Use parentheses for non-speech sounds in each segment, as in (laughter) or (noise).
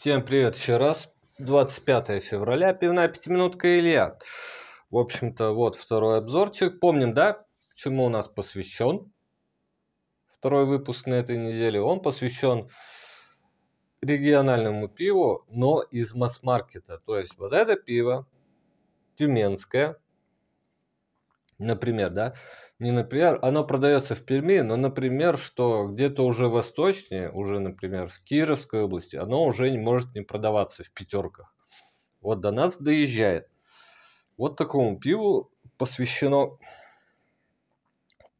Всем привет еще раз. 25 февраля, пивная пятиминутка Илья. В общем-то, вот второй обзорчик. Помним, да, чему у нас посвящен второй выпуск на этой неделе? Он посвящен региональному пиву, но из масс-маркета. То есть вот это пиво тюменское, Например, да? Не например, оно продается в Перми, но, например, что где-то уже восточнее, уже, например, в Кировской области, оно уже не может не продаваться в пятерках. Вот до нас доезжает. Вот такому пиву посвящено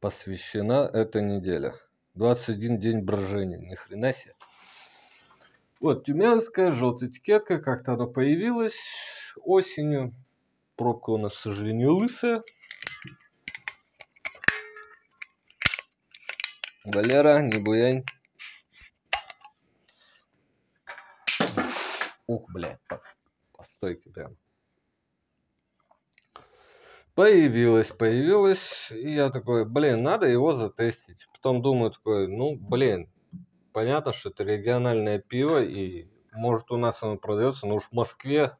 посвящена эта неделя. 21 день брожения, ни хрена себе. Вот, тюменская желтая этикетка, как-то она появилась осенью. Пробка у нас, к сожалению, лысая. Валера, не буянь. Ух, блядь, по, по стойке прям. Появилось, появилось, и я такой, блин, надо его затестить. Потом думаю такой, ну, блин, понятно, что это региональное пиво, и может у нас оно продается, но уж в Москве,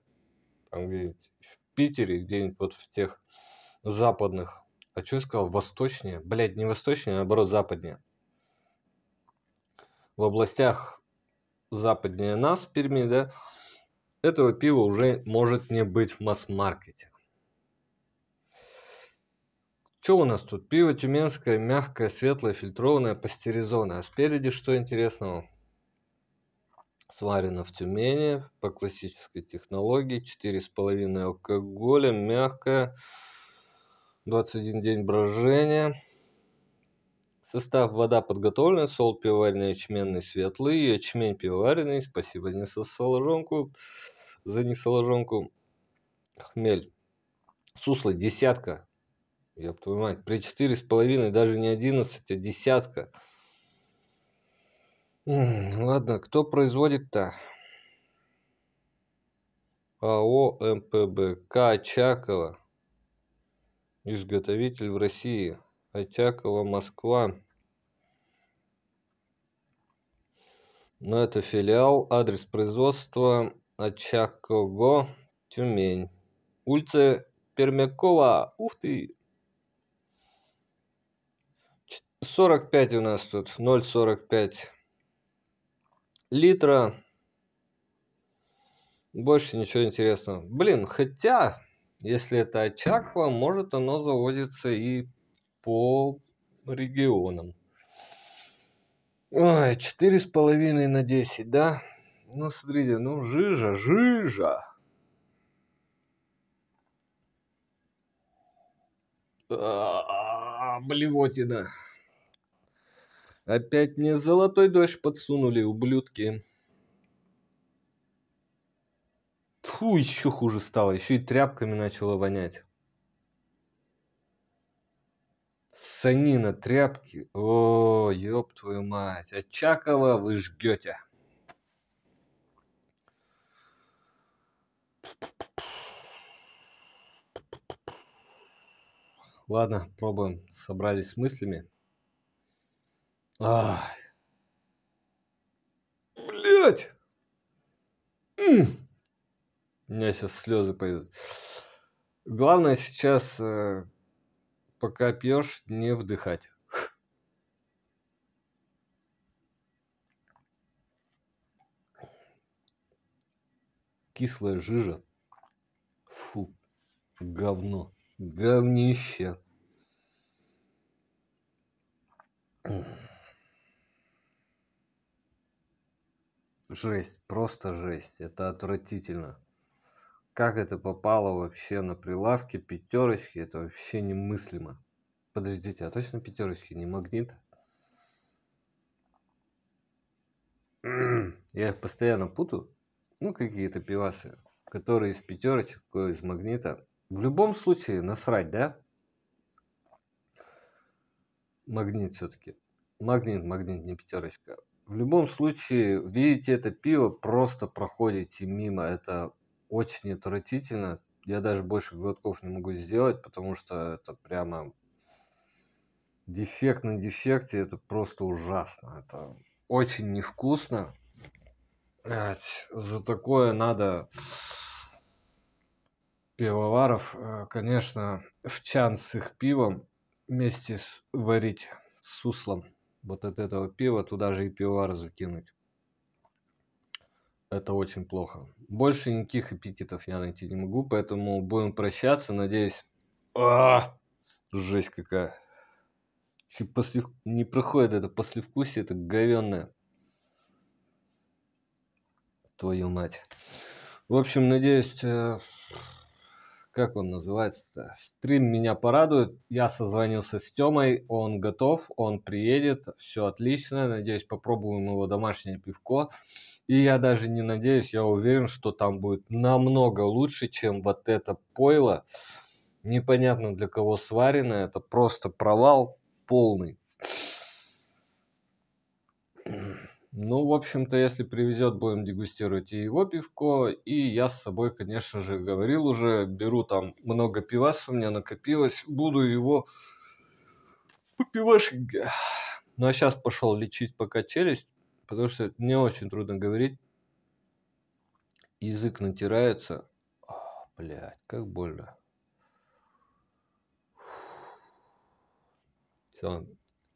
там где-нибудь в Питере, где-нибудь вот в тех западных. А что я сказал? Восточнее? Блядь, не восточнее, а наоборот западнее в областях западнее нас, Перми, да, этого пива уже может не быть в масс-маркете. Что у нас тут? Пиво тюменское, мягкое, светлое, фильтрованное, пастеризованное. А спереди что интересного? Сварено в Тюмени по классической технологии. 4,5 алкоголя, мягкое, 21 день брожения. Состав вода подготовлена, сол пивоваренный, ячменный, светлый, ячмень пивоваренный, спасибо, не со соложонку, за несоложонку, хмель. Суслы, десятка, я твою мать, при четыре с половиной, даже не одиннадцать, а десятка. Ладно, кто производит-то? АО МПБК Чакова, изготовитель в России. Очакова, Москва. Но ну, это филиал, адрес производства Очаково, Тюмень. Улица Пермякова, ух ты! 45 у нас тут, 0,45 литра. Больше ничего интересного. Блин, хотя, если это Очаква, может оно заводится и по регионам. Ой, четыре с половиной на десять, да? Ну, смотрите, ну, жижа, жижа. А -а -а, блевотина. Опять мне золотой дождь подсунули, ублюдки. Фу, еще хуже стало, еще и тряпками начало вонять. санина, тряпки. О, ёб твою мать. А Чакова вы ждете. Ладно, пробуем. Собрались с мыслями. Блять. У меня сейчас слезы пойдут. Главное сейчас э Пока пьешь, не вдыхать. Кислая жижа. Фу, говно, говнище. Жесть, просто жесть. Это отвратительно. Как это попало вообще на прилавке пятерочки, это вообще немыслимо. Подождите, а точно пятерочки, не магнит? (clears throat) Я их постоянно путаю. Ну, какие-то пивасы, которые из пятерочек, кое из магнита. В любом случае, насрать, да? Магнит все-таки. Магнит, магнит, не пятерочка. В любом случае, видите это пиво, просто проходите мимо. Это очень отвратительно. Я даже больше глотков не могу сделать, потому что это прямо дефект на дефекте. Это просто ужасно. Это очень невкусно. за такое надо пивоваров, э, конечно, в чан с их пивом вместе с варить с суслом вот от этого пива туда же и пивовар закинуть это очень плохо. Больше никаких эпитетов я найти не могу, поэтому будем прощаться. Надеюсь... А, жесть какая. Если после... не проходит это послевкусие, это говенное. Твою мать. В общем, надеюсь, э, как он называется, стрим меня порадует. Я созвонился с Тёмой, он готов, он приедет, все отлично. Надеюсь, попробуем его домашнее пивко. И я даже не надеюсь, я уверен, что там будет намного лучше, чем вот это пойло. Непонятно для кого сварено, это просто провал полный. Ну, в общем-то, если привезет, будем дегустировать и его пивко. И я с собой, конечно же, говорил уже, беру там много пивас у меня накопилось, буду его попивашек. Ну, а сейчас пошел лечить пока челюсть, потому что мне очень трудно говорить. Язык натирается. О, блядь, как больно. Все,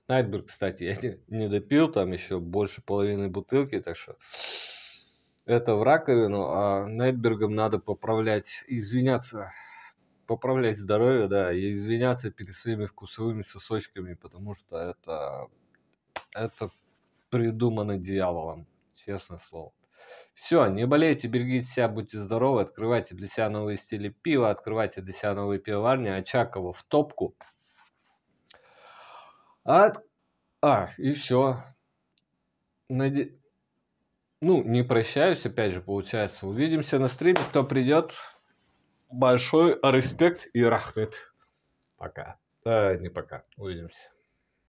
Найтберг, кстати, (laughs) я не, не допил, там еще больше половины бутылки, так что это в раковину, а Найтбергом надо поправлять, извиняться, поправлять здоровье, да, и извиняться перед своими вкусовыми сосочками, потому что это, это придумано дьяволом, честное слово. Все, не болейте, берегите себя, будьте здоровы, открывайте для себя новые стили пива, открывайте для себя новые пивоварни, Очакова в топку. От... А, и все. Наде... Ну, не прощаюсь, опять же, получается. Увидимся на стриме. Кто придет, большой респект и рахмет. Пока. да не пока. Увидимся.